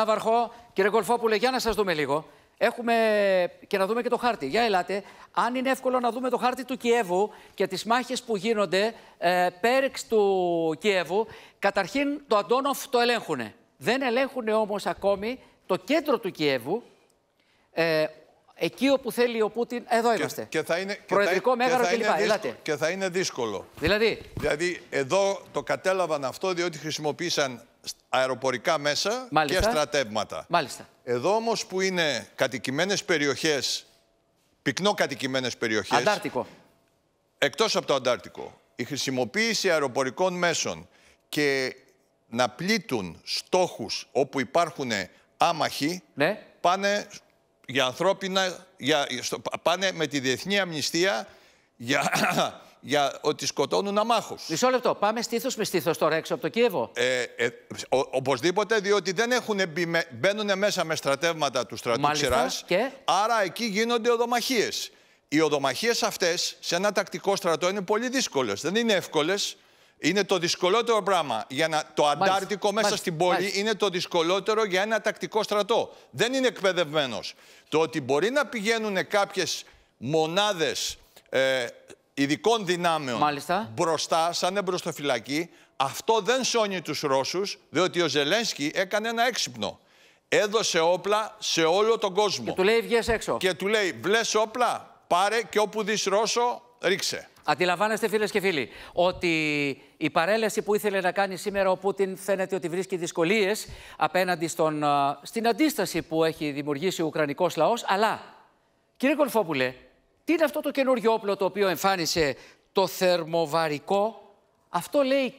Ναυαρχό, κύριε Κολφόπουλε, για να σας δούμε λίγο. Έχουμε και να δούμε και το χάρτη. Για ελάτε. Αν είναι εύκολο να δούμε το χάρτη του Κιέβου και τις μάχες που γίνονται ε, πέριξ του Κιέβου, καταρχήν το Αντόνοφ το ελέγχουν. Δεν ελέγχουν όμως ακόμη το κέντρο του Κιέβου, ε, εκεί όπου θέλει ο Πούτιν. Εδώ είμαστε. Και, και θα είναι, Προεδρικό μέγαρο κλπ. Και, θα είναι δύσκολο, και θα είναι δύσκολο. Δηλαδή. Δηλαδή, εδώ το κατέλαβαν αυτό διότι χρησιμοποίησαν αεροπορικά μέσα και στρατεύματα. Μάλιστα. Εδώ όμως που είναι κατοικημένες περιοχές, πυκνό κατοικημένες περιοχές... Αντάρτικο. Εκτός από το Αντάρτικο. Η χρησιμοποίηση αεροπορικών μέσων και να πλήττουν στόχους όπου υπάρχουν άμαχοι, ναι. πάνε, για ανθρώπινα, για, πάνε με τη Διεθνή Αμνηστία για για ότι σκοτώνουν αμάχους. Μισό λεπτό. Πάμε στήθος με στήθος τώρα έξω από το Κίεβο. Ε, ε, οπωσδήποτε, διότι δεν έχουν μπει, μπαίνουν μέσα με στρατεύματα του στρατού ξηρά. Άρα εκεί γίνονται οδομαχίες. Οι οδομαχίες αυτές σε ένα τακτικό στρατό είναι πολύ δύσκολες. Δεν είναι εύκολες. Είναι το δυσκολότερο πράγμα. Για να... Το Μάλιστα. Αντάρτικο μέσα Μάλιστα. στην πόλη είναι το δυσκολότερο για ένα τακτικό στρατό. Δεν είναι εκπαιδευμένος. Το ότι μπορεί να πηγαίνουν κάποιες μονάδες ε, ειδικών δυνάμεων Μάλιστα. μπροστά, σαν εμπροστοφυλακή. Αυτό δεν σώνει τους Ρώσους, διότι ο Ζελένσκι έκανε ένα έξυπνο. Έδωσε όπλα σε όλο τον κόσμο. Και του λέει βγες έξω. Και του λέει βλές όπλα, πάρε και όπου δεις Ρώσο, ρίξε. Αντιλαμβάνεστε φίλες και φίλοι ότι η παρέλαση που ήθελε να κάνει σήμερα ο Πούτιν φαίνεται ότι βρίσκει δυσκολίες απέναντι στον, στην αντίσταση που έχει δημιουργήσει ο Ουκρανικός λαός. Αλλά κύριε Κορφόπουλε, τι είναι αυτό το καινούργιο όπλο το οποίο εμφάνισε το θερμοβαρικό. Αυτό λέει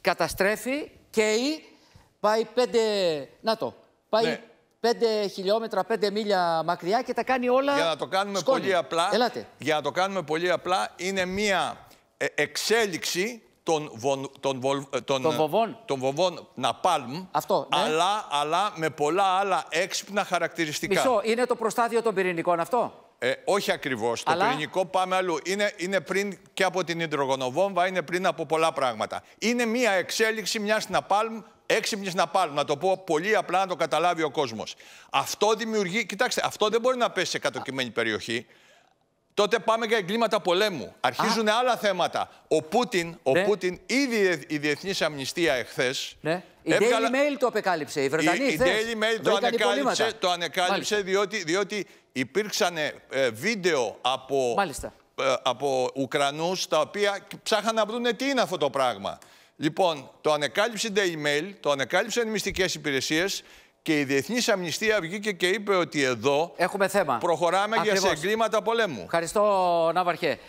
καταστρέφει, καίει, πάει πέντε... Να το, πάει ναι. χιλιόμετρα, πέντε μίλια μακριά και τα κάνει όλα. Για να το κάνουμε σκόνη. πολύ απλά. Ελάτε. Για να το κάνουμε πολύ απλά, είναι μια ε, εξέλιξη των, των, ε, των, των, βοβών. Ε, των βοβών Ναπάλμ. Αυτό. Ναι. Αλλά, αλλά με πολλά άλλα έξυπνα χαρακτηριστικά. Μισό, είναι το προστάδιο των πυρηνικών αυτό. Ε, όχι ακριβώς. Το πυρηνικό πάμε αλλού. Είναι, είναι πριν και από την υδρογονοβόμβα, είναι πριν από πολλά πράγματα. Είναι μια εξέλιξη μιας Ναπάλμ, έξυπνης Ναπάλμ, να το πω πολύ απλά να το καταλάβει ο κόσμος. Αυτό δημιουργεί, κοιτάξτε, αυτό δεν μπορεί να πέσει σε κατοικημένη περιοχή τότε πάμε για εγκλήματα πολέμου. Αρχίζουν άλλα θέματα. Ο Πούτιν, ο ναι. Πούτιν ήδη η Διεθνής Αμνηστία εχθές. Ναι. Η Daily Mail το απεκάλυψε. Η Βρετανή η, Daily Mail το ανεκάλυψε, το ανεκάλυψε διότι, διότι υπήρξαν ε, βίντεο από, ε, από Ουκρανούς τα οποία ψάχναν να βρουν τι είναι αυτό το πράγμα. Λοιπόν, το ανεκάλυψε Daily Mail, το ανεκάλυψαν οι μυστικές υπηρεσίες και η Διεθνής Αμνηστία βγήκε και είπε ότι εδώ Έχουμε θέμα. προχωράμε για σε εγκλήματα πολέμου. Ευχαριστώ, Ναυαρχέ.